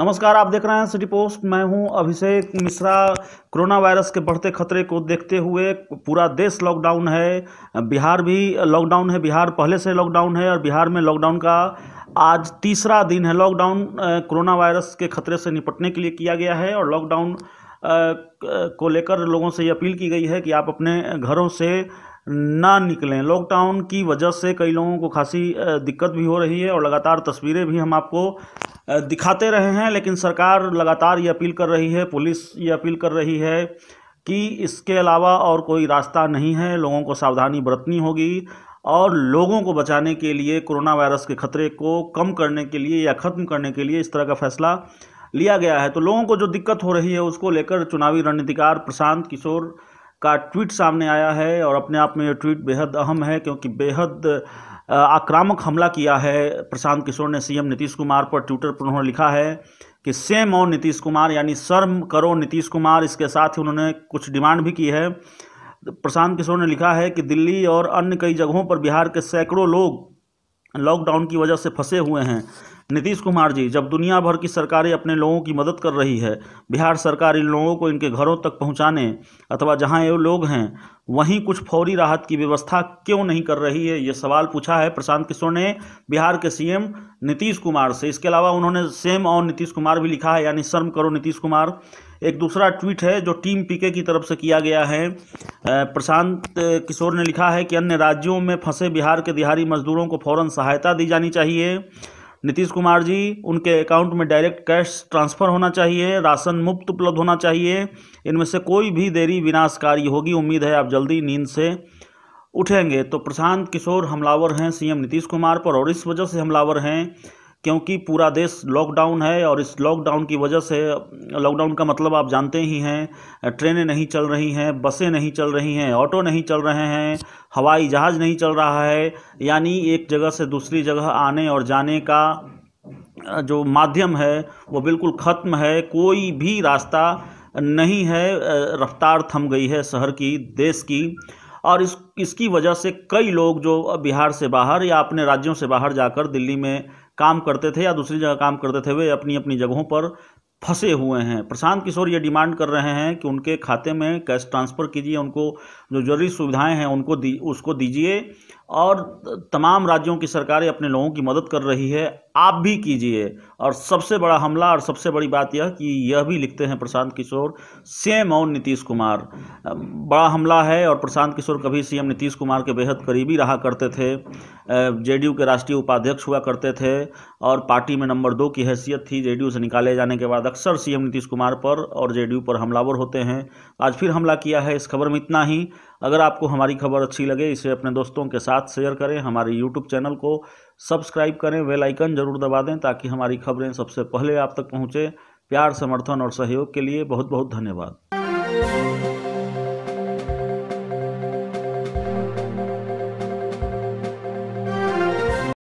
नमस्कार आप देख रहे हैं सिटी पोस्ट मैं हूं अभिषेक मिश्रा कोरोना वायरस के बढ़ते खतरे को देखते हुए पूरा देश लॉकडाउन है बिहार भी लॉकडाउन है बिहार पहले से लॉकडाउन है और बिहार में लॉकडाउन का आज तीसरा दिन है लॉकडाउन कोरोना वायरस के खतरे से निपटने के लिए किया गया है और लॉकडाउन को लेकर लोगों से ये अपील की गई है कि आप अपने घरों से ना निकलें लॉकडाउन की वजह से कई लोगों को खासी दिक्कत भी हो रही है और लगातार तस्वीरें भी हम आपको दिखाते रहे हैं लेकिन सरकार लगातार ये अपील कर रही है पुलिस ये अपील कर रही है कि इसके अलावा और कोई रास्ता नहीं है लोगों को सावधानी बरतनी होगी और लोगों को बचाने के लिए कोरोना वायरस के खतरे को कम करने के लिए या ख़त्म करने के लिए इस तरह का फैसला लिया गया है तो लोगों को जो दिक्कत हो रही है उसको लेकर चुनावी रणनीतिकार प्रशांत किशोर का ट्वीट सामने आया है और अपने आप में ये ट्वीट बेहद अहम है क्योंकि बेहद आक्रामक हमला किया है प्रशांत किशोर ने सीएम नीतीश कुमार पर ट्विटर पर उन्होंने लिखा है कि सेम और नीतीश कुमार यानी शर्म करो नीतीश कुमार इसके साथ ही उन्होंने कुछ डिमांड भी की है प्रशांत किशोर ने लिखा है कि दिल्ली और अन्य कई जगहों पर बिहार के सैकड़ों लोग लॉकडाउन की वजह से फंसे हुए हैं नीतीश कुमार जी जब दुनिया भर की सरकारें अपने लोगों की मदद कर रही है बिहार सरकार इन लोगों को इनके घरों तक पहुंचाने अथवा जहां ये लोग हैं वहीं कुछ फौरी राहत की व्यवस्था क्यों नहीं कर रही है ये सवाल पूछा है प्रशांत किशोर ने बिहार के सीएम नीतीश कुमार से इसके अलावा उन्होंने सेम और नीतीश कुमार भी लिखा है यानी शर्म करो नीतीश कुमार एक दूसरा ट्वीट है जो टीम पीके की तरफ से किया गया है प्रशांत किशोर ने लिखा है कि अन्य राज्यों में फंसे बिहार के दिहाड़ी मजदूरों को फौरन सहायता दी जानी चाहिए नीतीश कुमार जी उनके अकाउंट में डायरेक्ट कैश ट्रांसफ़र होना चाहिए राशन मुफ्त उपलब्ध होना चाहिए इनमें से कोई भी देरी विनाशकारी होगी उम्मीद है आप जल्दी नींद से उठेंगे तो प्रशांत किशोर हमलावर हैं सीएम नीतीश कुमार पर और इस वजह से हमलावर हैं क्योंकि पूरा देश लॉकडाउन है और इस लॉकडाउन की वजह से लॉकडाउन का मतलब आप जानते ही हैं ट्रेनें नहीं चल रही हैं बसें नहीं चल रही हैं ऑटो नहीं चल रहे हैं हवाई जहाज़ नहीं चल रहा है यानी एक जगह से दूसरी जगह आने और जाने का जो माध्यम है वो बिल्कुल ख़त्म है कोई भी रास्ता नहीं है रफ्तार थम गई है शहर की देश की और इस इसकी वजह से कई लोग जो बिहार से बाहर या अपने राज्यों से बाहर जाकर दिल्ली में काम करते थे या दूसरी जगह काम करते थे वे अपनी अपनी जगहों पर फंसे हुए हैं प्रशांत किशोर ये डिमांड कर रहे हैं कि उनके खाते में कैश ट्रांसफ़र कीजिए उनको जो जरूरी सुविधाएं हैं उनको दी उसको दीजिए और तमाम राज्यों की सरकारें अपने लोगों की मदद कर रही है आप भी कीजिए और सबसे बड़ा हमला और सबसे बड़ी बात यह कि यह भी लिखते हैं प्रशांत किशोर सीएम और नीतीश कुमार बड़ा हमला है और प्रशांत किशोर कभी सीएम नीतीश कुमार के बेहद करीबी रहा करते थे जेडीयू के राष्ट्रीय उपाध्यक्ष हुआ करते थे और पार्टी में नंबर दो की हैसियत थी जे से निकाले जाने के बाद अक्सर सी नीतीश कुमार पर और जे पर हमलावर होते हैं आज फिर हमला किया है इस खबर में इतना ही अगर आपको हमारी खबर अच्छी लगे इसे अपने दोस्तों के साथ शेयर करें हमारे यूट्यूब चैनल को सब्सक्राइब करें वेल आइकन जरूर दबा दें ताकि हमारी खबरें सबसे पहले आप तक पहुँचें प्यार समर्थन और सहयोग के लिए बहुत बहुत धन्यवाद